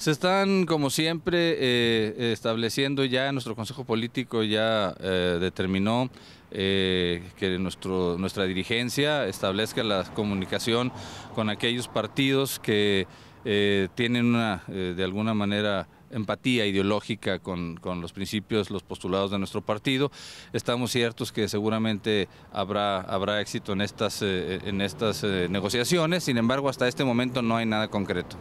Se están, como siempre, eh, estableciendo ya nuestro Consejo Político, ya eh, determinó eh, que nuestro, nuestra dirigencia establezca la comunicación con aquellos partidos que tienen una, de alguna manera, empatía ideológica con, los principios, los postulados de nuestro partido. Estamos ciertos que seguramente habrá, habrá éxito en estas, en estas negociaciones, sin embargo hasta este momento no hay nada concreto.